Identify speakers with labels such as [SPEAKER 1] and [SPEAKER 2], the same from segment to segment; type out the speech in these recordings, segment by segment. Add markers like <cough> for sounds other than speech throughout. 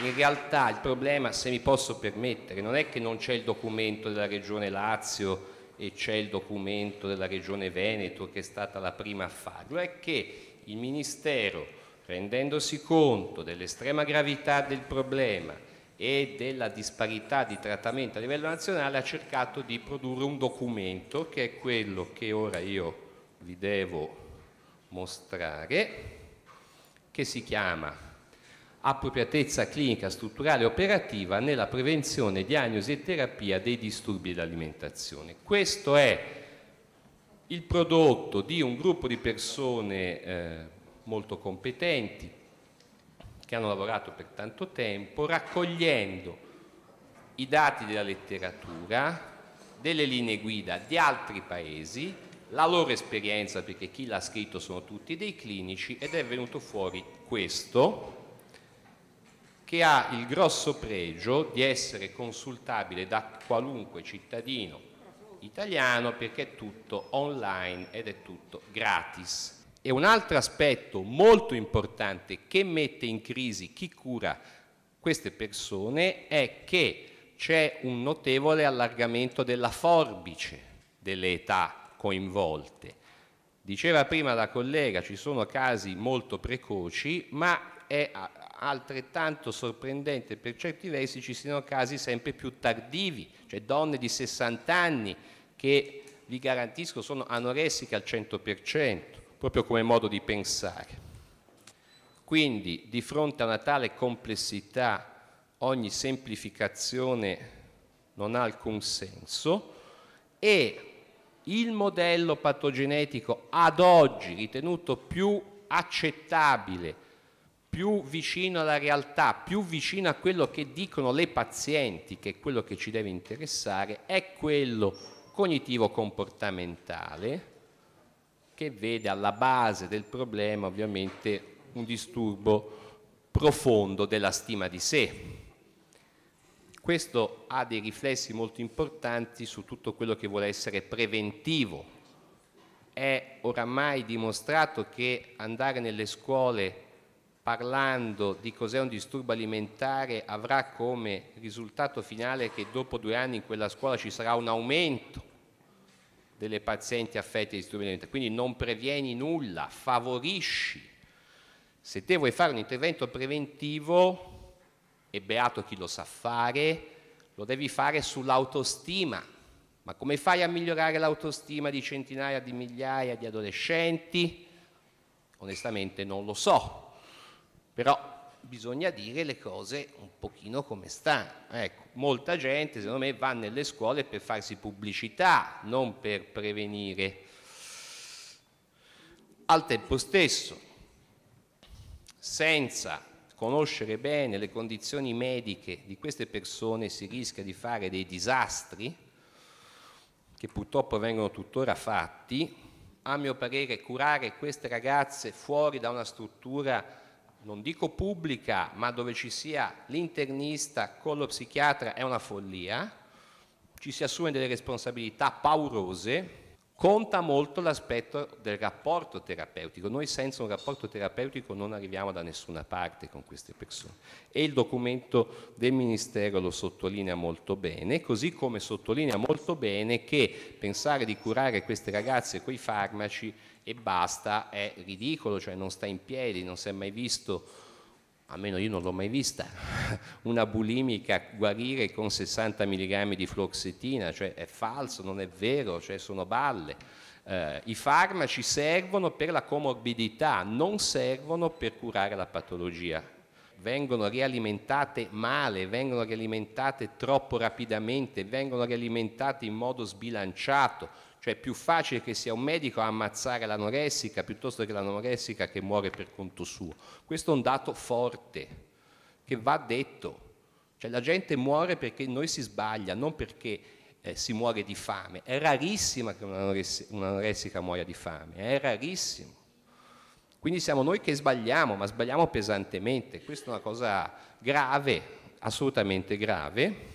[SPEAKER 1] in realtà il problema, se mi posso permettere, non è che non c'è il documento della Regione Lazio e c'è il documento della Regione Veneto che è stata la prima a farlo, è che il Ministero, rendendosi conto dell'estrema gravità del problema e della disparità di trattamento a livello nazionale, ha cercato di produrre un documento che è quello che ora io vi devo mostrare, che si chiama appropriatezza clinica, strutturale e operativa nella prevenzione, diagnosi e terapia dei disturbi dell'alimentazione. Questo è il prodotto di un gruppo di persone eh, molto competenti che hanno lavorato per tanto tempo raccogliendo i dati della letteratura, delle linee guida di altri paesi, la loro esperienza perché chi l'ha scritto sono tutti dei clinici ed è venuto fuori questo che ha il grosso pregio di essere consultabile da qualunque cittadino italiano perché è tutto online ed è tutto gratis. E un altro aspetto molto importante che mette in crisi chi cura queste persone è che c'è un notevole allargamento della forbice delle età coinvolte. Diceva prima la collega, ci sono casi molto precoci, ma è altrettanto sorprendente per certi versi ci siano casi sempre più tardivi, cioè donne di 60 anni che vi garantisco sono anoressiche al 100%, proprio come modo di pensare. Quindi di fronte a una tale complessità ogni semplificazione non ha alcun senso e il modello patogenetico ad oggi ritenuto più accettabile più vicino alla realtà, più vicino a quello che dicono le pazienti, che è quello che ci deve interessare, è quello cognitivo-comportamentale che vede alla base del problema ovviamente un disturbo profondo della stima di sé. Questo ha dei riflessi molto importanti su tutto quello che vuole essere preventivo. È oramai dimostrato che andare nelle scuole parlando di cos'è un disturbo alimentare avrà come risultato finale che dopo due anni in quella scuola ci sarà un aumento delle pazienti affette di disturbo alimentare, Quindi non previeni nulla, favorisci. Se te vuoi fare un intervento preventivo, e beato chi lo sa fare, lo devi fare sull'autostima. Ma come fai a migliorare l'autostima di centinaia di migliaia di adolescenti? Onestamente non lo so, però bisogna dire le cose un pochino come stanno. Ecco, molta gente, secondo me, va nelle scuole per farsi pubblicità, non per prevenire. Al tempo stesso, senza conoscere bene le condizioni mediche di queste persone si rischia di fare dei disastri, che purtroppo vengono tuttora fatti. A mio parere curare queste ragazze fuori da una struttura non dico pubblica, ma dove ci sia l'internista con lo psichiatra è una follia, ci si assume delle responsabilità paurose, conta molto l'aspetto del rapporto terapeutico. Noi senza un rapporto terapeutico non arriviamo da nessuna parte con queste persone e il documento del Ministero lo sottolinea molto bene, così come sottolinea molto bene che pensare di curare queste ragazze con i farmaci e basta è ridicolo, cioè non sta in piedi, non si è mai visto almeno io non l'ho mai vista, <laughs> una bulimica guarire con 60 mg di fluoxetina, cioè è falso, non è vero, cioè sono balle. Eh, I farmaci servono per la comorbidità, non servono per curare la patologia. Vengono rialimentate male, vengono rialimentate troppo rapidamente, vengono rialimentate in modo sbilanciato cioè è più facile che sia un medico a ammazzare l'anoressica piuttosto che l'anoressica che muore per conto suo. Questo è un dato forte che va detto. Cioè la gente muore perché noi si sbaglia, non perché eh, si muore di fame. È rarissima che un'anoressica muoia di fame, eh, è rarissimo. Quindi siamo noi che sbagliamo, ma sbagliamo pesantemente. Questa è una cosa grave, assolutamente grave.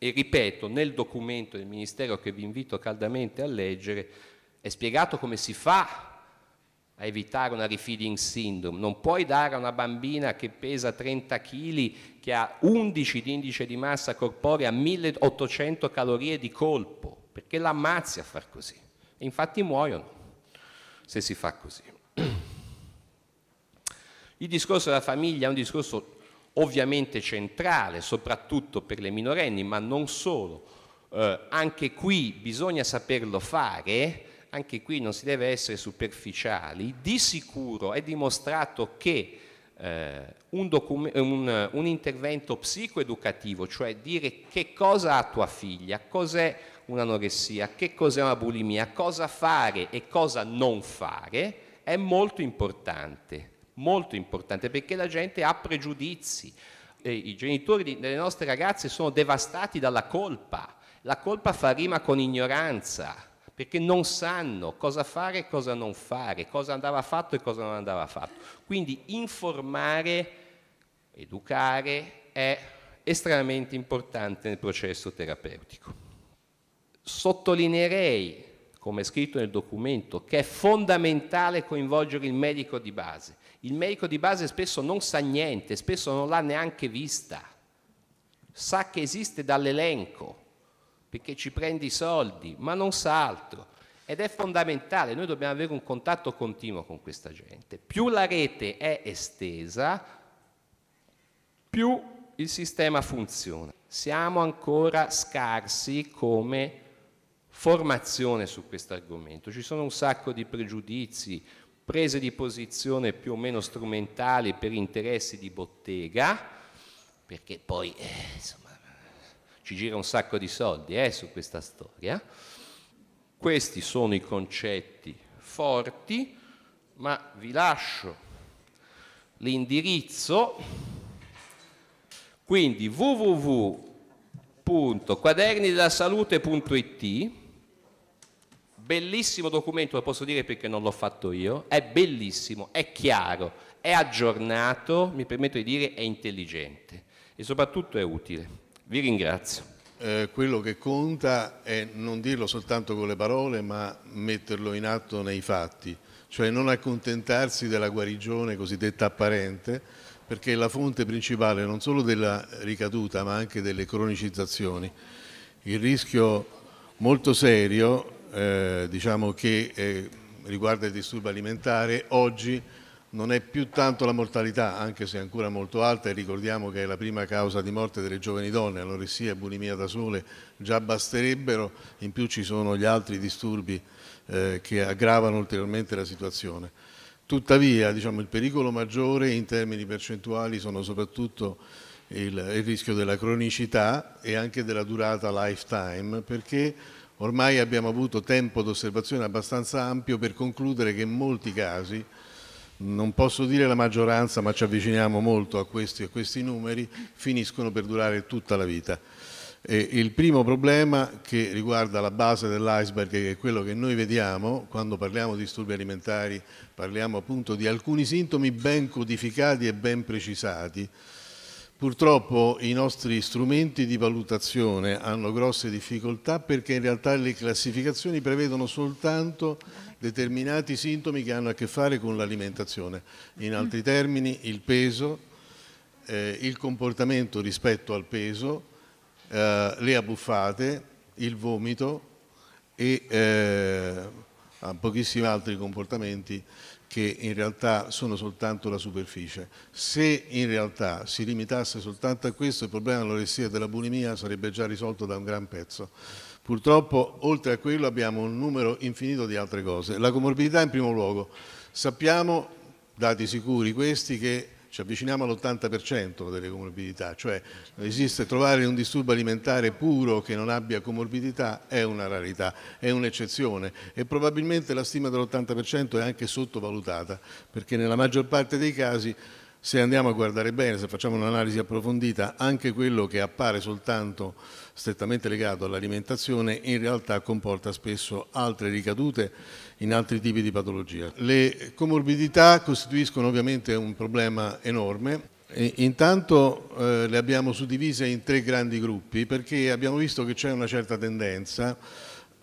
[SPEAKER 1] E ripeto, nel documento del Ministero che vi invito caldamente a leggere è spiegato come si fa a evitare una refeeding syndrome. Non puoi dare a una bambina che pesa 30 kg, che ha 11 di indice di massa corporea, 1800 calorie di colpo, perché l'ammazzi a far così. E infatti muoiono se si fa così. <clears throat> Il discorso della famiglia è un discorso ovviamente centrale, soprattutto per le minorenni, ma non solo. Eh, anche qui bisogna saperlo fare, anche qui non si deve essere superficiali. Di sicuro è dimostrato che eh, un, un, un, intervento psicoeducativo, cioè dire che cosa ha tua figlia, cos'è un'anoressia, che cos'è una bulimia, cosa fare e cosa non fare, è molto importante molto importante perché la gente ha pregiudizi. I genitori delle nostre ragazze sono devastati dalla colpa. La colpa fa rima con ignoranza, perché non sanno cosa fare e cosa non fare, cosa andava fatto e cosa non andava fatto. Quindi informare, educare è estremamente importante nel processo terapeutico. Sottolineerei, come è scritto nel documento, che è fondamentale coinvolgere il medico di base il medico di base spesso non sa niente, spesso non l'ha neanche vista, sa che esiste dall'elenco perché ci prende i soldi, ma non sa altro. Ed è fondamentale, noi dobbiamo avere un contatto continuo con questa gente. Più la rete è estesa, più il sistema funziona. Siamo ancora scarsi come formazione su questo argomento. Ci sono un sacco di pregiudizi, prese di posizione più o meno strumentali per interessi di bottega, perché poi eh, insomma, ci gira un sacco di soldi eh, su questa storia. Questi sono i concetti forti, ma vi lascio l'indirizzo, quindi www.quadernidellasalute.it Bellissimo documento, lo posso dire perché non l'ho fatto io, è bellissimo, è chiaro, è aggiornato, mi permetto di dire è intelligente e soprattutto è utile.
[SPEAKER 2] Vi ringrazio. Eh, quello che conta è non dirlo soltanto con le parole, ma metterlo in atto nei fatti, cioè non accontentarsi della guarigione cosiddetta apparente, perché è la fonte principale non solo della ricaduta, ma anche delle cronicizzazioni. Il rischio molto serio eh, diciamo che eh, riguarda il disturbo alimentare oggi non è più tanto la mortalità, anche se è ancora molto alta e ricordiamo che è la prima causa di morte delle giovani donne, anoressia e bulimia da sole già basterebbero, in più ci sono gli altri disturbi eh, che aggravano ulteriormente la situazione. Tuttavia diciamo, il pericolo maggiore in termini percentuali sono soprattutto il, il rischio della cronicità e anche della durata lifetime, perché Ormai abbiamo avuto tempo d'osservazione abbastanza ampio per concludere che in molti casi, non posso dire la maggioranza, ma ci avviciniamo molto a questi, a questi numeri, finiscono per durare tutta la vita. E il primo problema che riguarda la base dell'iceberg, che è quello che noi vediamo quando parliamo di disturbi alimentari, parliamo appunto di alcuni sintomi ben codificati e ben precisati, Purtroppo i nostri strumenti di valutazione hanno grosse difficoltà perché in realtà le classificazioni prevedono soltanto determinati sintomi che hanno a che fare con l'alimentazione. In mm. altri termini il peso, eh, il comportamento rispetto al peso, eh, le abbuffate, il vomito e eh, pochissimi altri comportamenti che in realtà sono soltanto la superficie. Se in realtà si limitasse soltanto a questo, il problema dell'oressia e della bulimia sarebbe già risolto da un gran pezzo. Purtroppo, oltre a quello, abbiamo un numero infinito di altre cose. La comorbidità in primo luogo. Sappiamo, dati sicuri questi, che ci avviciniamo all'80% delle comorbidità, cioè esiste trovare un disturbo alimentare puro che non abbia comorbidità è una rarità, è un'eccezione e probabilmente la stima dell'80% è anche sottovalutata perché nella maggior parte dei casi se andiamo a guardare bene, se facciamo un'analisi approfondita, anche quello che appare soltanto strettamente legato all'alimentazione in realtà comporta spesso altre ricadute in altri tipi di patologia. Le comorbidità costituiscono ovviamente un problema enorme. intanto eh, le abbiamo suddivise in tre grandi gruppi perché abbiamo visto che c'è una certa tendenza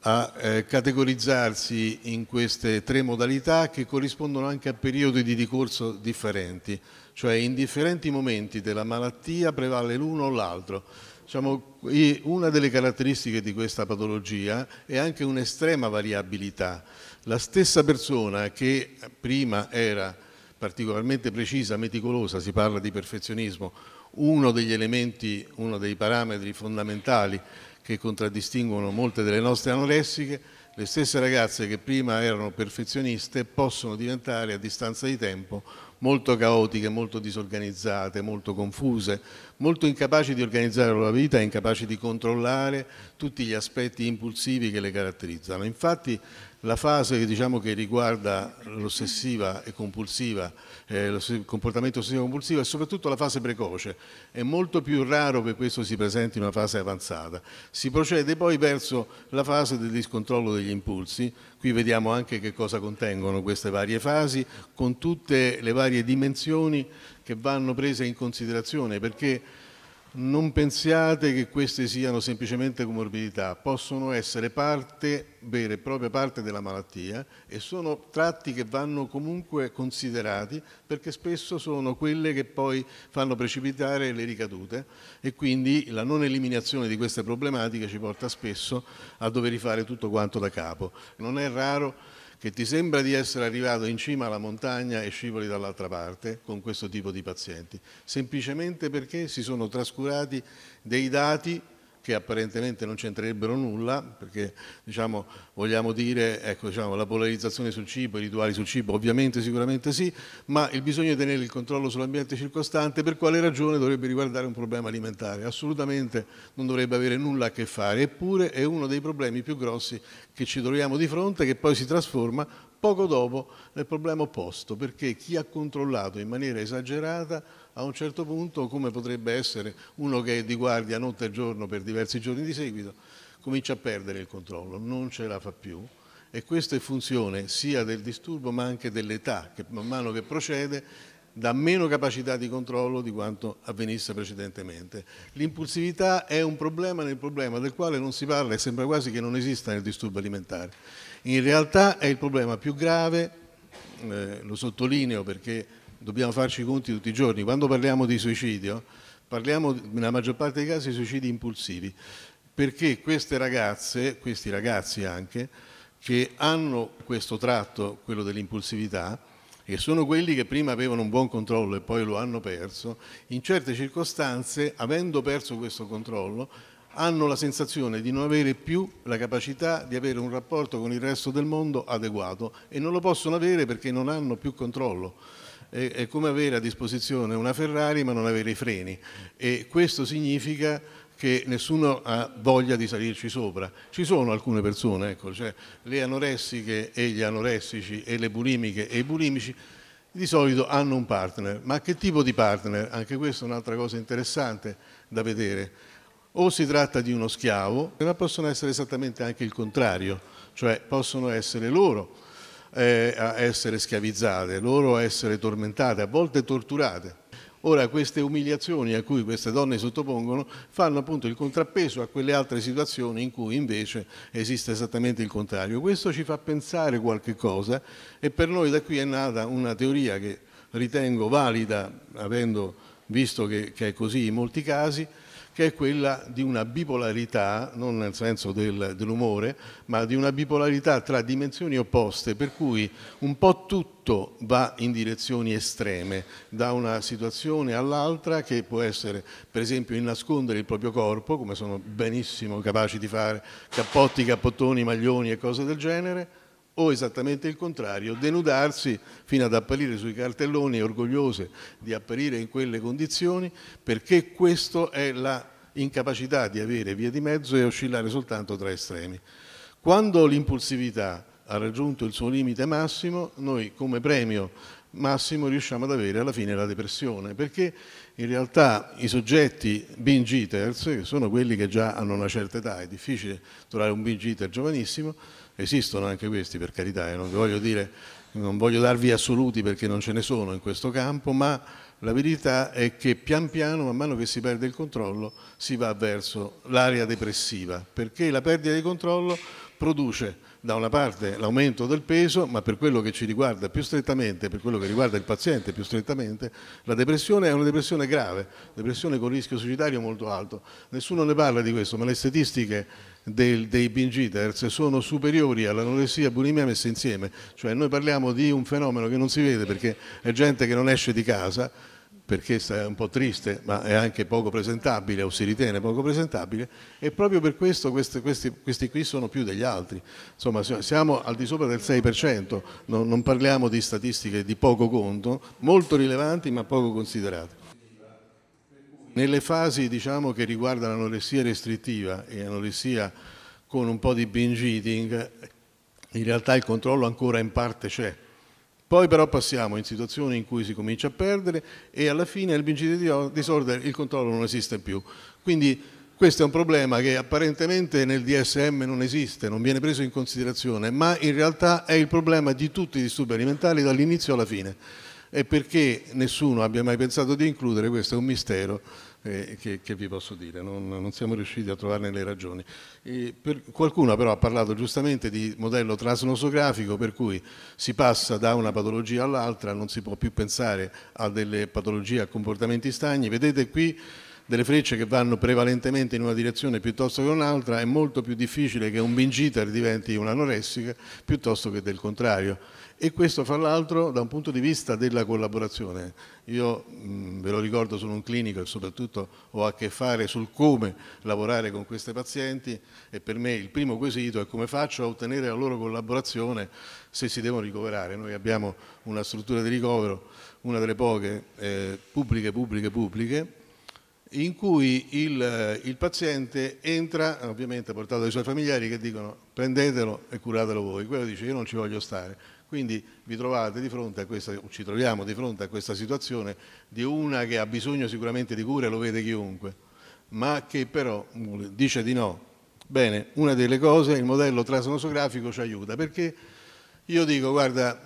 [SPEAKER 2] a eh, categorizzarsi in queste tre modalità che corrispondono anche a periodi di ricorso differenti cioè in differenti momenti della malattia prevale l'uno o l'altro. Diciamo, una delle caratteristiche di questa patologia è anche un'estrema variabilità. La stessa persona che prima era particolarmente precisa, meticolosa, si parla di perfezionismo, uno degli elementi, uno dei parametri fondamentali che contraddistinguono molte delle nostre anoressiche, le stesse ragazze che prima erano perfezioniste possono diventare a distanza di tempo molto caotiche, molto disorganizzate, molto confuse, molto incapaci di organizzare la loro vita e incapaci di controllare tutti gli aspetti impulsivi che le caratterizzano. Infatti la fase diciamo, che riguarda l'ossessiva e compulsiva, eh, il comportamento ossessivo e compulsivo è soprattutto la fase precoce, è molto più raro che questo si presenti in una fase avanzata. Si procede poi verso la fase del discontrollo degli impulsi, qui vediamo anche che cosa contengono queste varie fasi, con tutte le varie dimensioni che vanno prese in considerazione perché non pensiate che queste siano semplicemente comorbidità, possono essere parte, vera e propria parte della malattia e sono tratti che vanno comunque considerati perché spesso sono quelle che poi fanno precipitare le ricadute e quindi la non eliminazione di queste problematiche ci porta spesso a dover rifare tutto quanto da capo. Non è raro che ti sembra di essere arrivato in cima alla montagna e scivoli dall'altra parte con questo tipo di pazienti, semplicemente perché si sono trascurati dei dati che apparentemente non c'entrerebbero nulla, perché diciamo, vogliamo dire ecco, diciamo, la polarizzazione sul cibo, i rituali sul cibo, ovviamente sicuramente sì, ma il bisogno di tenere il controllo sull'ambiente circostante per quale ragione dovrebbe riguardare un problema alimentare? Assolutamente non dovrebbe avere nulla a che fare, eppure è uno dei problemi più grossi che ci troviamo di fronte, che poi si trasforma poco dopo nel problema opposto, perché chi ha controllato in maniera esagerata a un certo punto, come potrebbe essere uno che è di guardia notte e giorno per diversi giorni di seguito, comincia a perdere il controllo, non ce la fa più e questa è funzione sia del disturbo ma anche dell'età che man mano che procede dà meno capacità di controllo di quanto avvenisse precedentemente. L'impulsività è un problema nel problema del quale non si parla e sembra quasi che non esista nel disturbo alimentare. In realtà è il problema più grave, eh, lo sottolineo perché dobbiamo farci i conti tutti i giorni, quando parliamo di suicidio parliamo nella maggior parte dei casi di suicidi impulsivi, perché queste ragazze, questi ragazzi anche, che hanno questo tratto, quello dell'impulsività, e sono quelli che prima avevano un buon controllo e poi lo hanno perso, in certe circostanze, avendo perso questo controllo, hanno la sensazione di non avere più la capacità di avere un rapporto con il resto del mondo adeguato e non lo possono avere perché non hanno più controllo. È come avere a disposizione una Ferrari ma non avere i freni e questo significa che nessuno ha voglia di salirci sopra. Ci sono alcune persone, ecco, cioè le anoressiche e gli anoressici e le bulimiche e i bulimici di solito hanno un partner, ma che tipo di partner? Anche questa è un'altra cosa interessante da vedere o si tratta di uno schiavo, ma possono essere esattamente anche il contrario, cioè possono essere loro eh, a essere schiavizzate, loro a essere tormentate, a volte torturate. Ora queste umiliazioni a cui queste donne sottopongono fanno appunto il contrappeso a quelle altre situazioni in cui invece esiste esattamente il contrario. Questo ci fa pensare qualche cosa e per noi da qui è nata una teoria che ritengo valida, avendo visto che, che è così in molti casi, che è quella di una bipolarità, non nel senso del, dell'umore, ma di una bipolarità tra dimensioni opposte, per cui un po' tutto va in direzioni estreme, da una situazione all'altra, che può essere per esempio il nascondere il proprio corpo, come sono benissimo capaci di fare cappotti, cappottoni, maglioni e cose del genere, o esattamente il contrario, denudarsi fino ad apparire sui cartelloni orgogliose di apparire in quelle condizioni perché questa è la incapacità di avere via di mezzo e oscillare soltanto tra estremi. Quando l'impulsività ha raggiunto il suo limite massimo, noi come premio massimo riusciamo ad avere alla fine la depressione, perché in realtà i soggetti binge eaters, che sono quelli che già hanno una certa età, è difficile trovare un binge eater giovanissimo, esistono anche questi per carità, e eh, non voglio, dire, non voglio darvi assoluti perché non ce ne sono in questo campo, ma la verità è che pian piano, man mano che si perde il controllo, si va verso l'area depressiva, perché la perdita di controllo produce da una parte l'aumento del peso, ma per quello che ci riguarda più strettamente, per quello che riguarda il paziente più strettamente, la depressione è una depressione grave, depressione con rischio suicidario molto alto. Nessuno ne parla di questo, ma le statistiche del, dei binge eaters sono superiori all'anoressia e bulimia messe insieme, cioè noi parliamo di un fenomeno che non si vede perché è gente che non esce di casa perché è un po' triste, ma è anche poco presentabile, o si ritiene poco presentabile, e proprio per questo questi, questi, questi qui sono più degli altri. Insomma, siamo al di sopra del 6%, non, non parliamo di statistiche di poco conto, molto rilevanti ma poco considerate. Nelle fasi diciamo, che riguardano l'anoressia restrittiva e l'anoressia con un po' di binge eating, in realtà il controllo ancora in parte c'è. Poi però passiamo in situazioni in cui si comincia a perdere e alla fine il binge eating disorder il controllo non esiste più. Quindi questo è un problema che apparentemente nel DSM non esiste, non viene preso in considerazione, ma in realtà è il problema di tutti i disturbi alimentari dall'inizio alla fine. E perché nessuno abbia mai pensato di includere, questo è un mistero eh, che, che, vi posso dire, non, non, siamo riusciti a trovarne le ragioni. Per, qualcuno però ha parlato giustamente di modello trasnosografico per cui si passa da una patologia all'altra, non si può più pensare a delle patologie a comportamenti stagni. Vedete qui delle frecce che vanno prevalentemente in una direzione piuttosto che in un'altra, è molto più difficile che un bingiter diventi un'anoressica piuttosto che del contrario. E questo, fra l'altro, da un punto di vista della collaborazione. Io mh, mm, ve lo ricordo, sono un clinico e soprattutto ho a che fare sul come lavorare con queste pazienti e per me il primo quesito è come faccio a ottenere la loro collaborazione se si devono ricoverare. Noi abbiamo una struttura di ricovero, una delle poche, eh, pubbliche, pubbliche, pubbliche, in cui il, eh, il, paziente entra, ovviamente portato dai suoi familiari che dicono prendetelo e curatelo voi, quello dice io non ci voglio stare. Quindi vi trovate di fronte a questa, ci troviamo di fronte a questa situazione di una che ha bisogno sicuramente di cure, lo vede chiunque, ma che però dice di no. Bene, una delle cose, il modello trasnosografico ci aiuta, perché io dico, guarda,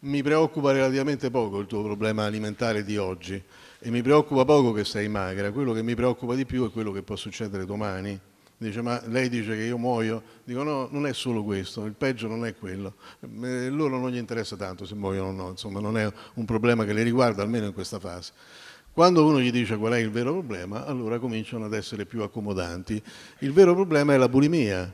[SPEAKER 2] mi preoccupa relativamente poco il tuo problema alimentare di oggi, e mi preoccupa poco che sei magra, quello che mi preoccupa di più è quello che può succedere domani. Dice, ma lei dice che io muoio? Dico, no, non è solo questo, il peggio non è quello. Loro non gli interessa tanto se muoiono o no, insomma, non è un problema che le riguarda, almeno in questa fase. Quando uno gli dice qual è il vero problema, allora cominciano ad essere più accomodanti. Il vero problema è la bulimia,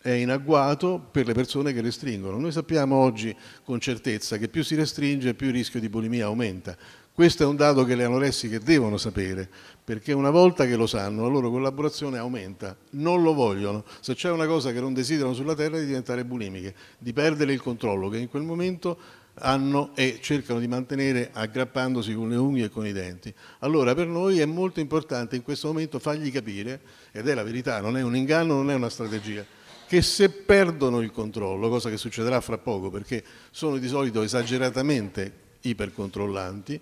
[SPEAKER 2] è in agguato per le persone che restringono. Noi sappiamo oggi con certezza che più si restringe più il rischio di bulimia aumenta. Questo è un dato che le anoressiche devono sapere, perché una volta che lo sanno la loro collaborazione aumenta, non lo vogliono. Se c'è una cosa che non desiderano sulla terra è di diventare bulimiche, di perdere il controllo che in quel momento hanno e cercano di mantenere aggrappandosi con le unghie e con i denti. Allora per noi è molto importante in questo momento fargli capire, ed è la verità, non è un inganno, non è una strategia, che se perdono il controllo, cosa che succederà fra poco perché sono di solito esageratamente ipercontrollanti,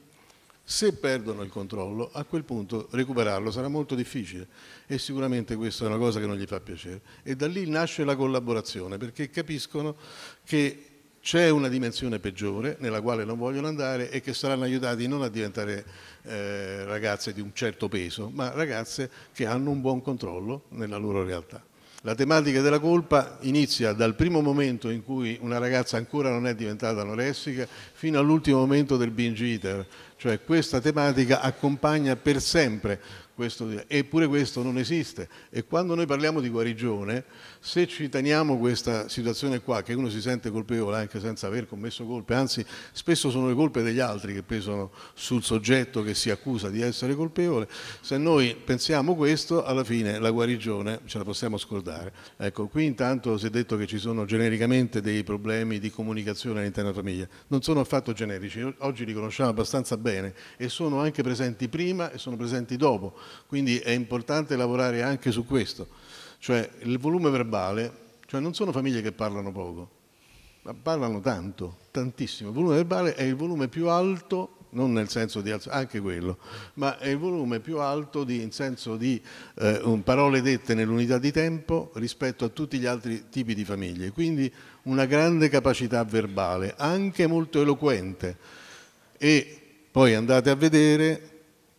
[SPEAKER 2] se perdono il controllo, a quel punto recuperarlo sarà molto difficile e sicuramente questa è una cosa che non gli fa piacere. E da lì nasce la collaborazione, perché capiscono che c'è una dimensione peggiore nella quale non vogliono andare e che saranno aiutati non a diventare eh, ragazze di un certo peso, ma ragazze che hanno un buon controllo nella loro realtà. La tematica della colpa inizia dal primo momento in cui una ragazza ancora non è diventata anoressica fino all'ultimo momento del binge eater, cioè questa tematica accompagna per sempre questo, eppure questo non esiste. E quando noi parliamo di guarigione, se ci teniamo questa situazione qua, che uno si sente colpevole anche senza aver commesso colpe, anzi spesso sono le colpe degli altri che pesano sul soggetto che si accusa di essere colpevole, se noi pensiamo questo, alla fine la guarigione ce la possiamo scordare. Ecco, qui intanto si è detto che ci sono genericamente dei problemi di comunicazione all'interno della famiglia, non sono affatto generici, oggi li conosciamo abbastanza bene e sono anche presenti prima e sono presenti dopo quindi è importante lavorare anche su questo. Cioè il volume verbale, cioè non sono famiglie che parlano poco, ma parlano tanto, tantissimo. Il volume verbale è il volume più alto non nel senso di alzo, anche quello, ma è il volume più alto di, in senso di eh, parole dette nell'unità di tempo rispetto a tutti gli altri tipi di famiglie. Quindi una grande capacità verbale, anche molto eloquente. E poi andate a vedere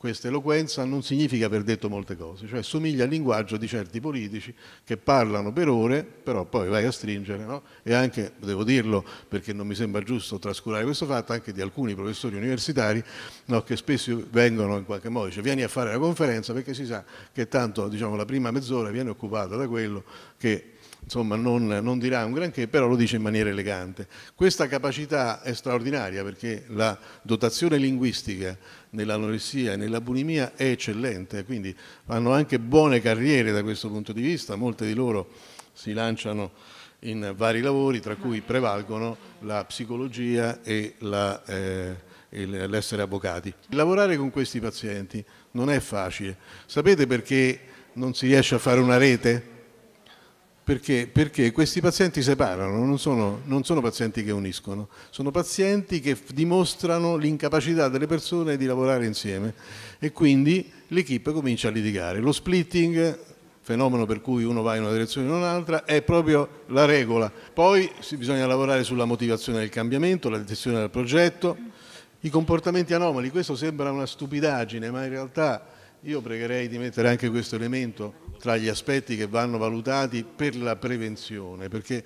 [SPEAKER 2] questa eloquenza non significa aver detto molte cose, cioè somiglia al linguaggio di certi politici che parlano per ore, però poi vai a stringere, no? e anche, devo dirlo perché non mi sembra giusto trascurare questo fatto, anche di alcuni professori universitari no, che spesso vengono in qualche modo, dice vieni a fare la conferenza perché si sa che tanto diciamo, la prima mezz'ora viene occupata da quello che insomma non, non, dirà un granché, però lo dice in maniera elegante. Questa capacità è straordinaria perché la dotazione linguistica nell'anoressia e nella bulimia è eccellente, quindi fanno anche buone carriere da questo punto di vista, molte di loro si lanciano in vari lavori, tra cui prevalgono la psicologia e la... Eh, l'essere avvocati. Lavorare con questi pazienti non è facile. Sapete perché non si riesce a fare una rete? Perché? Perché questi pazienti separano, non sono, non sono pazienti che uniscono, sono pazienti che dimostrano l'incapacità delle persone di lavorare insieme e quindi l'equipe comincia a litigare. Lo splitting, fenomeno per cui uno va in una direzione o in un'altra, è proprio la regola. Poi bisogna lavorare sulla motivazione del cambiamento, la gestione del progetto, i comportamenti anomali, questo sembra una stupidaggine, ma in realtà io pregherei di mettere anche questo elemento tra gli aspetti che vanno valutati per la prevenzione, perché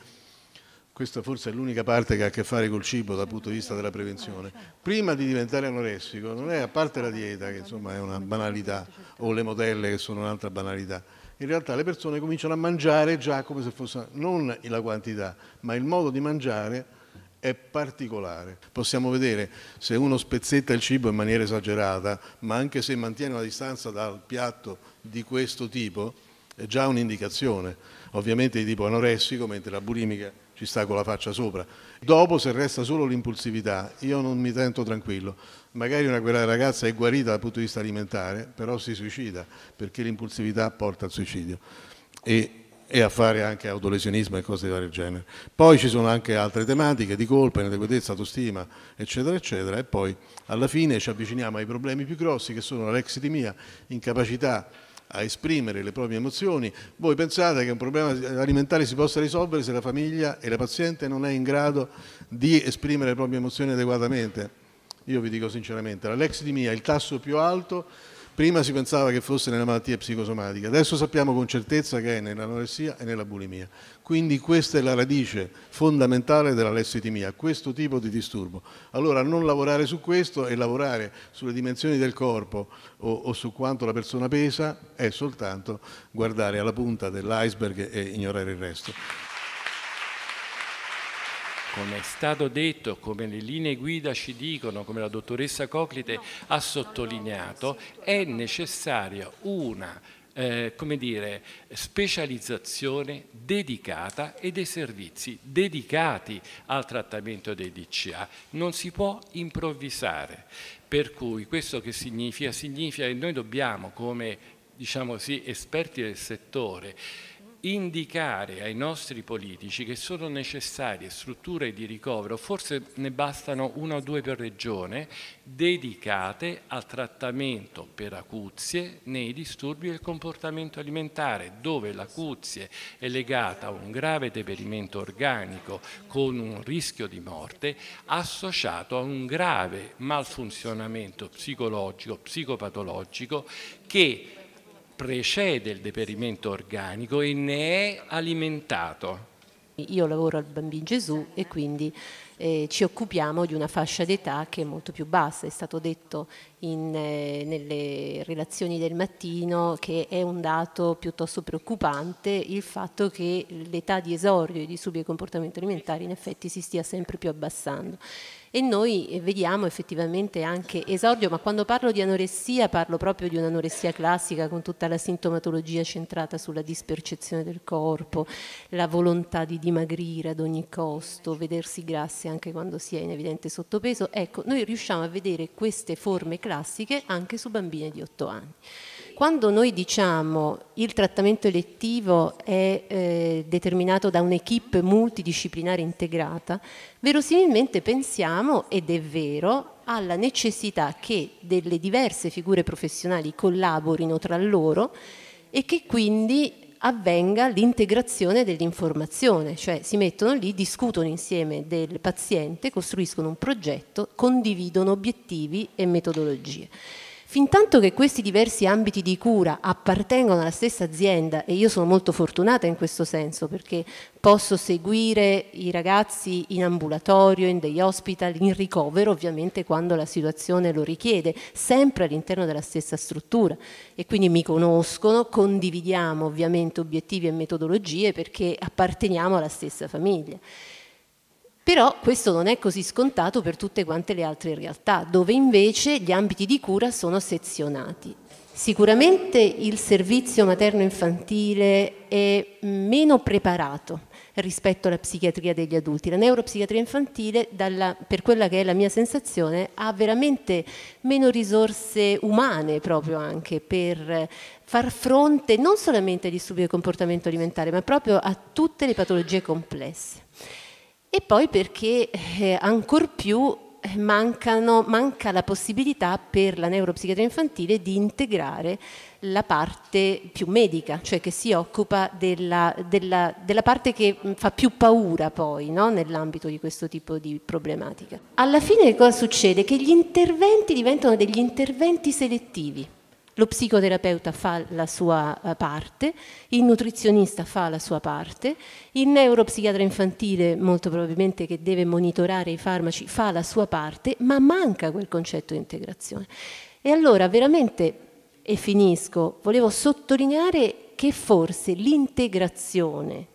[SPEAKER 2] questa forse è l'unica parte che ha a che fare col cibo dal punto di vista della prevenzione. Prima di diventare anoressico, non è a parte la dieta, che insomma è una banalità, o le modelle che sono un'altra banalità, in realtà le persone cominciano a mangiare già come se fosse non la quantità, ma il modo di mangiare è particolare. Possiamo vedere se uno spezzetta il cibo in maniera esagerata, ma anche se mantiene una distanza dal piatto di questo tipo, è già un'indicazione, ovviamente di tipo anoressico, mentre la bulimica ci sta con la faccia sopra. Dopo, se resta solo l'impulsività, io non mi sento tranquillo. Magari una quella ragazza è guarita dal punto di vista alimentare, però si suicida, perché l'impulsività porta al suicidio. E e a fare anche autolesionismo e cose di vario genere. Poi ci sono anche altre tematiche di colpa, inadeguatezza, autostima, eccetera, eccetera, e poi alla fine ci avviciniamo ai problemi più grossi che sono l'exitimia, incapacità a esprimere le proprie emozioni. Voi pensate che un problema alimentare si possa risolvere se la famiglia e la paziente non è in grado di esprimere le proprie emozioni adeguatamente? Io vi dico sinceramente, la lexidimia è il tasso più alto Prima si pensava che fosse nella malattia psicosomatiche, adesso sappiamo con certezza che è nell'anoressia e nella bulimia. Quindi questa è la radice fondamentale della lessitimia, questo tipo di disturbo. Allora non lavorare su questo e lavorare sulle dimensioni del corpo o, o su quanto la persona pesa è soltanto guardare alla punta dell'iceberg e ignorare il resto
[SPEAKER 3] come è stato detto, come le linee guida ci dicono, come la dottoressa Coclite no, ha sottolineato, è necessaria una eh, come dire, specializzazione dedicata e dei servizi dedicati al trattamento dei DCA. Non si può improvvisare. Per cui questo che significa? Significa che noi dobbiamo, come diciamo così, esperti del settore, indicare ai nostri politici che sono necessarie strutture di ricovero, forse ne bastano una o due per regione, dedicate al trattamento per acuzie nei disturbi del comportamento alimentare, dove l'acuzie è legata a un grave deperimento organico con un rischio di morte associato a un grave malfunzionamento psicologico, psicopatologico che precede il deperimento organico e ne è alimentato.
[SPEAKER 4] Io lavoro al Bambino Gesù e quindi eh, ci occupiamo di una fascia d'età che è molto più bassa, è stato detto in, eh, nelle relazioni del mattino che è un dato piuttosto preoccupante il fatto che l'età di esordio e di subito comportamento alimentare in effetti si stia sempre più abbassando e noi eh, vediamo effettivamente anche esordio, ma quando parlo di anoressia parlo proprio di un'anoressia classica con tutta la sintomatologia centrata sulla dispercezione del corpo, la volontà di dimagrire ad ogni costo, vedersi grassi muoversi anche quando si è in evidente sottopeso, ecco, noi riusciamo a vedere queste forme classiche anche su bambine di 8 anni. Quando noi diciamo il trattamento elettivo è eh, determinato da un'equipe multidisciplinare integrata, verosimilmente pensiamo, ed è vero, alla necessità che delle diverse figure professionali collaborino tra loro e che quindi avvenga l'integrazione dell'informazione, cioè si mettono lì, discutono insieme del paziente, costruiscono un progetto, condividono obiettivi e metodologie. Fintanto che questi diversi ambiti di cura appartengono alla stessa azienda, e io sono molto fortunata in questo senso perché posso seguire i ragazzi in ambulatorio, in day hospital, in ricovero ovviamente quando la situazione lo richiede, sempre all'interno della stessa struttura e quindi mi conoscono, condividiamo ovviamente obiettivi e metodologie perché apparteniamo alla stessa famiglia. Però questo non è così scontato per tutte quante le altre realtà, dove invece gli ambiti di cura sono sezionati. Sicuramente il servizio materno-infantile è meno preparato rispetto alla psichiatria degli adulti. La neuropsichiatria infantile, dalla, per quella che è la mia sensazione, ha veramente meno risorse umane proprio anche per far fronte non solamente agli studi del comportamento alimentare, ma proprio a tutte le patologie complesse e poi perché eh, ancor più eh, mancano, manca la possibilità per la neuropsichiatria infantile di integrare la parte più medica, cioè che si occupa della, della, della parte che mm, fa più paura poi no? nell'ambito di questo tipo di problematica. Alla fine cosa succede? Che gli interventi diventano degli interventi selettivi. Lo psicoterapeuta fa la sua eh, parte, il nutrizionista fa la sua parte, il neuropsichiatra infantile molto probabilmente che deve monitorare i farmaci fa la sua parte, ma manca quel concetto di integrazione. E allora veramente, e finisco, volevo sottolineare che forse l'integrazione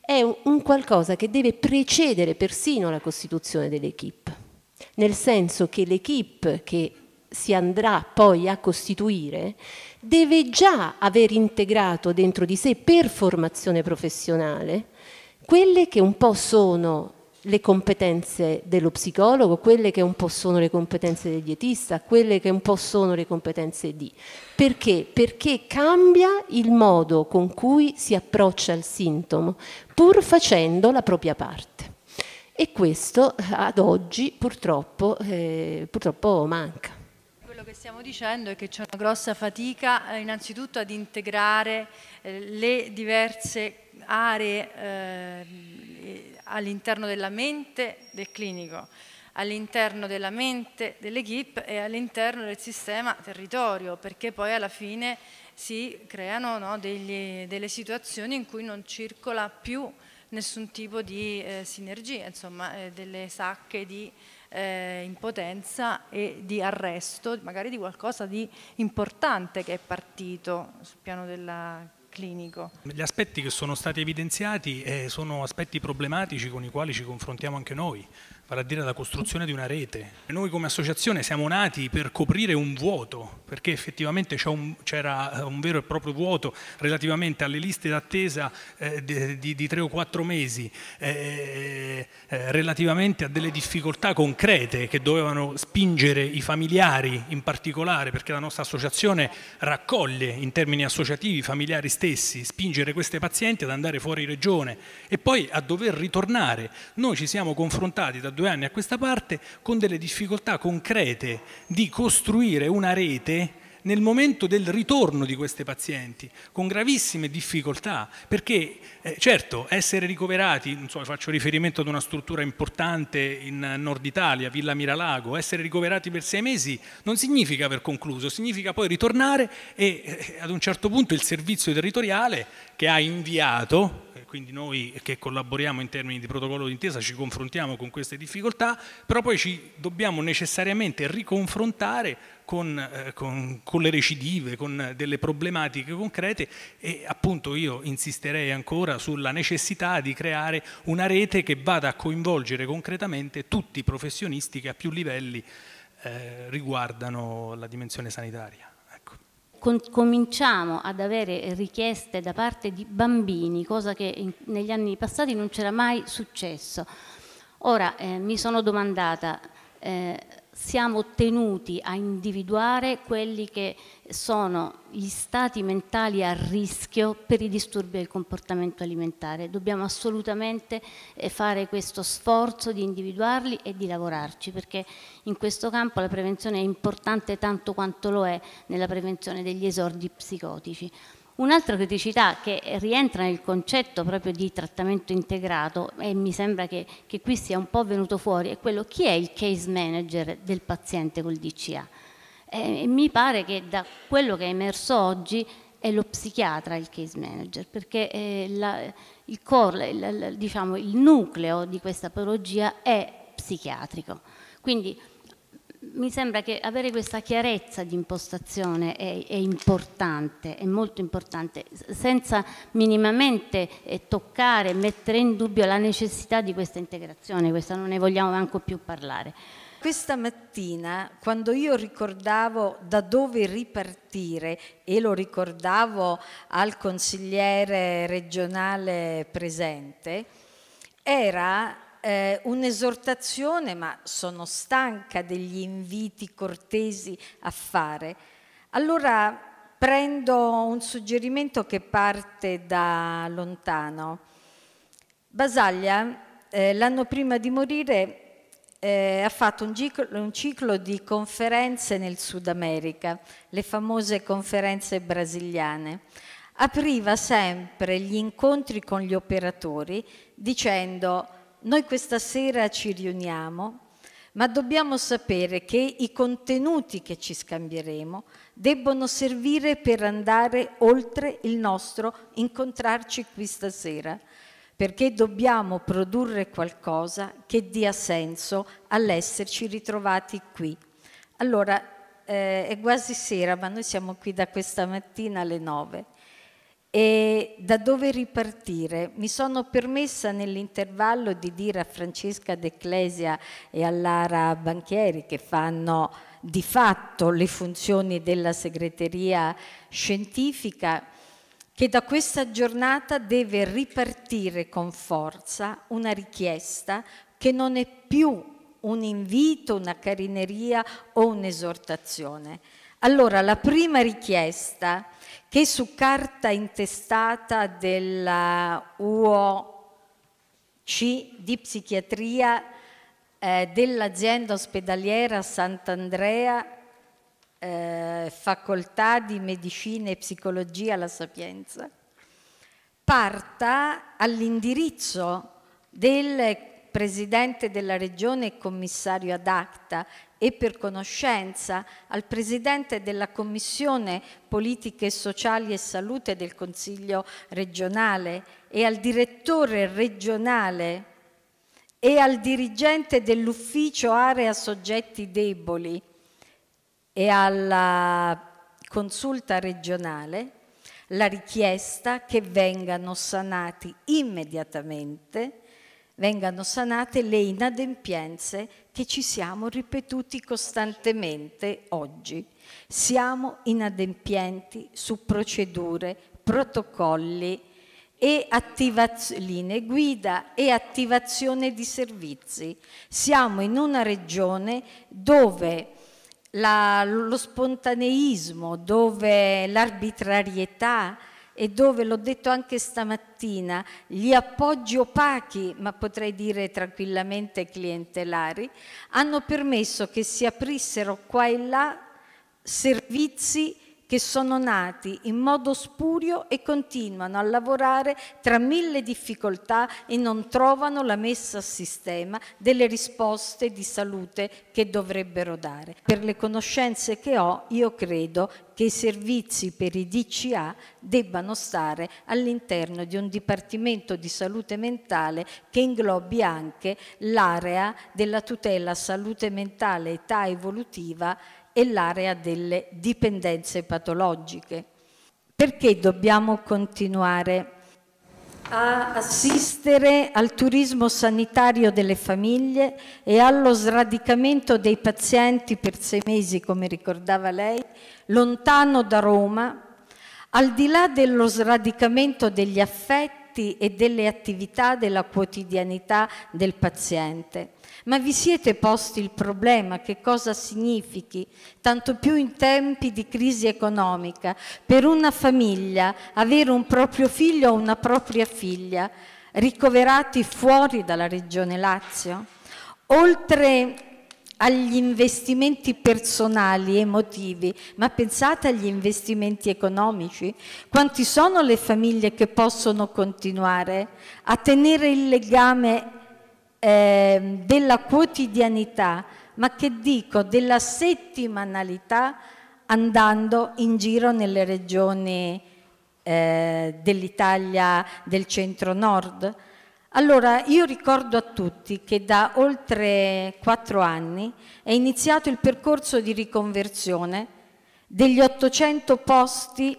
[SPEAKER 4] è un qualcosa che deve precedere persino la costituzione dell'equipe, nel senso che l'equipe che si andrà poi a costituire, deve già aver integrato dentro di sé per formazione professionale quelle che un po' sono le competenze dello psicologo, quelle che un po' sono le competenze del dietista, quelle che un po' sono le competenze di. Perché? Perché cambia il modo con cui si approccia al sintomo, pur facendo la propria parte. E questo eh, ad oggi purtroppo, eh, purtroppo manca
[SPEAKER 5] quello che stiamo dicendo è che c'è una grossa fatica eh, innanzitutto ad integrare eh, le diverse aree eh, all'interno della mente del clinico, all'interno della mente dell'equip e all'interno del sistema territorio, perché poi alla fine si creano no, degli, delle situazioni in cui non circola più nessun tipo di eh, sinergia, insomma eh, delle sacche di eh, in potenza e di arresto magari di qualcosa di importante che è partito sul piano della clinico.
[SPEAKER 6] Gli aspetti che sono stati evidenziati eh, sono aspetti problematici con i quali ci confrontiamo anche noi, vale a dire la costruzione di una rete. Noi come associazione siamo nati per coprire un vuoto, perché effettivamente c'era eh, un, vero e proprio vuoto relativamente alle liste d'attesa eh, di, tre o quattro mesi, eh, relativamente a delle difficoltà concrete che dovevano spingere i familiari in particolare, perché la nostra associazione raccoglie in termini associativi i familiari stessi, spingere queste pazienti ad andare fuori regione e poi a dover ritornare. Noi ci siamo confrontati da due due anni a questa parte con delle difficoltà concrete di costruire una rete nel momento del ritorno di queste pazienti, con gravissime difficoltà, perché eh, certo essere ricoverati, non so, faccio riferimento ad una struttura importante in nord Italia, Villa Miralago, essere ricoverati per sei mesi non significa aver concluso, significa poi ritornare e eh, ad un certo punto il servizio territoriale che ha inviato quindi noi che collaboriamo in termini di protocollo d'intesa ci confrontiamo con queste difficoltà, però poi ci dobbiamo necessariamente riconfrontare con, eh, con, con le recidive, con delle problematiche concrete e appunto io insisterei ancora sulla necessità di creare una rete che vada a coinvolgere concretamente tutti i professionisti che a più livelli eh, riguardano la dimensione sanitaria
[SPEAKER 7] con, cominciamo ad avere richieste da parte di bambini, cosa che in, negli anni passati non c'era mai successo. Ora eh, mi sono domandata, eh, siamo tenuti a individuare quelli che sono gli stati mentali a rischio per i disturbi del comportamento alimentare. Dobbiamo assolutamente eh, fare questo sforzo di individuarli e di lavorarci, perché in questo campo la prevenzione è importante tanto quanto lo è nella prevenzione degli esordi psicotici. Un'altra criticità che rientra nel concetto proprio di trattamento integrato e mi sembra che, che qui sia un po' venuto fuori è quello chi è il case manager del paziente col DCA. E mi pare che da quello che è emerso oggi è lo psichiatra il case manager, perché eh, la, il, core, il, diciamo, il nucleo di questa patologia è psichiatrico. Quindi mi sembra che avere questa chiarezza di impostazione è, è importante, è molto importante, senza minimamente eh, toccare,
[SPEAKER 5] mettere in dubbio la necessità di questa integrazione, questa non ne vogliamo neanche più parlare. Questa mattina, quando io ricordavo da dove ripartire, e lo ricordavo al consigliere regionale presente, era eh, un'esortazione, ma sono stanca degli inviti cortesi a fare. Allora prendo un suggerimento che parte da lontano. Basaglia, eh, l'anno prima di morire, eh, ha fatto un ciclo, un ciclo, di conferenze nel Sud America, le famose conferenze brasiliane. Apriva sempre gli incontri con gli operatori dicendo noi questa sera ci riuniamo, ma dobbiamo sapere che i contenuti che ci scambieremo debbono servire per andare oltre il nostro incontrarci qui stasera, perché dobbiamo produrre qualcosa che dia senso all'esserci ritrovati qui. Allora, eh, è quasi sera, ma noi siamo qui da questa mattina alle nove e da dove ripartire? Mi sono permessa nell'intervallo di dire a Francesca D'Ecclesia e a Lara Banchieri, che fanno di fatto le funzioni della segreteria scientifica, che da questa giornata deve ripartire con forza una richiesta che non è più un invito, una carineria o un'esortazione allora, la prima richiesta che su carta intestata della UOC di psichiatria eh, dell'azienda ospedaliera Sant'Andrea, eh, facoltà di medicina e psicologia alla Sapienza, parta all'indirizzo del presidente della regione e commissario ad acta e per conoscenza al presidente della commissione politiche sociali e salute del Consiglio regionale e al direttore regionale e al dirigente dell'ufficio area soggetti deboli e alla consulta regionale la richiesta che vengano sanati immediatamente vengano sanate le inadempienze che ci siamo ripetuti costantemente oggi. Siamo inadempienti su procedure, protocolli e linee guida e attivazione di servizi. Siamo in una regione dove la, lo spontaneismo, dove l'arbitrarietà, e dove, l'ho detto anche stamattina, gli appoggi opachi, ma potrei dire tranquillamente clientelari, hanno permesso che si aprissero qua e là servizi che sono nati in modo spurio e continuano a lavorare tra mille difficoltà e non trovano la messa a sistema delle risposte di salute che dovrebbero dare. Per le conoscenze che ho, io credo che i servizi per i DCA debbano stare all'interno di un Dipartimento di Salute Mentale che inglobi anche l'area della tutela salute mentale, età evolutiva e l'area delle dipendenze patologiche. Perché dobbiamo continuare a assistere al turismo sanitario delle famiglie e allo sradicamento dei pazienti per sei mesi, come ricordava lei, lontano da Roma, al di là dello sradicamento degli affetti atti e delle attività della quotidianità del paziente. Ma vi siete posti il problema che cosa significhi, tanto più in tempi di crisi economica, per una famiglia avere un proprio figlio o una propria figlia ricoverati fuori dalla regione Lazio? Oltre agli investimenti personali, emotivi, ma pensate agli investimenti economici. Quanti sono le famiglie che possono continuare a tenere il legame eh, della quotidianità, ma che dico della settimanalità, andando in giro nelle regioni eh, dell'Italia del centro-nord? Allora, io ricordo a tutti che da oltre quattro anni è iniziato il percorso di riconversione degli 800 posti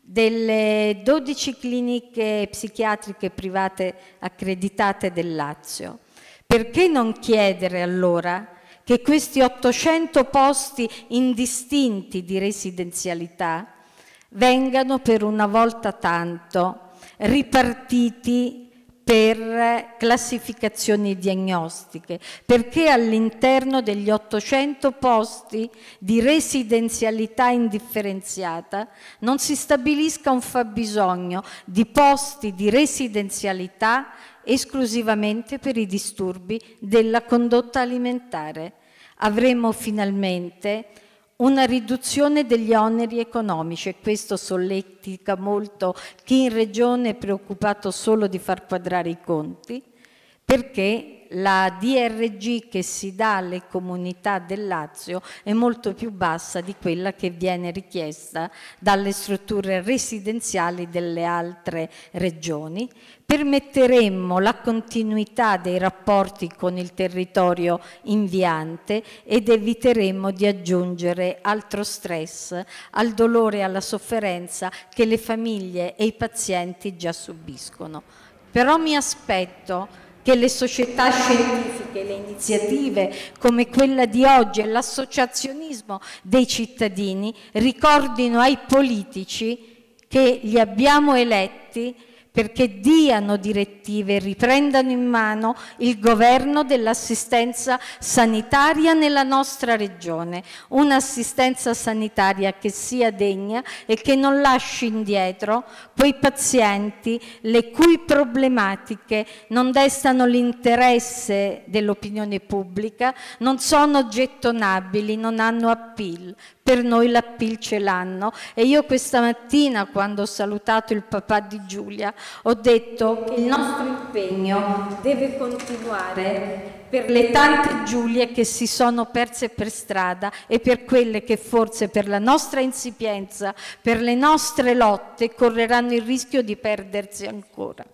[SPEAKER 5] delle 12 cliniche psichiatriche private accreditate del Lazio. Perché non chiedere allora che questi 800 posti indistinti di residenzialità vengano per una volta tanto ripartiti per classificazioni diagnostiche, perché all'interno degli 800 posti di residenzialità indifferenziata non si stabilisca un fabbisogno di posti di residenzialità esclusivamente per i disturbi della condotta alimentare. Avremo finalmente una riduzione degli oneri economici e questo solletica molto chi in regione è preoccupato solo di far quadrare i conti perché la DRG che si dà alle comunità del Lazio è molto più bassa di quella che viene richiesta dalle strutture residenziali delle altre regioni. Permetteremmo la continuità dei rapporti con il territorio inviante ed eviteremmo di aggiungere altro stress al dolore e alla sofferenza che le famiglie e i pazienti già subiscono. Però mi aspetto che le società scientifiche, le iniziative come quella di oggi e l'associazionismo dei cittadini ricordino ai politici che li abbiamo eletti perché diano direttive e riprendano in mano il governo dell'assistenza sanitaria nella nostra regione, un'assistenza sanitaria che sia degna e che non lasci indietro quei pazienti le cui problematiche non destano l'interesse dell'opinione pubblica, non sono gettonabili, non hanno appeal, per noi l'appeal ce l'hanno e io questa mattina quando ho salutato il papà di Giulia ho detto che il nostro impegno deve continuare per le tante Giulie che si sono perse per strada e per quelle che forse per la nostra insipienza, per le nostre lotte correranno il rischio di perdersi ancora.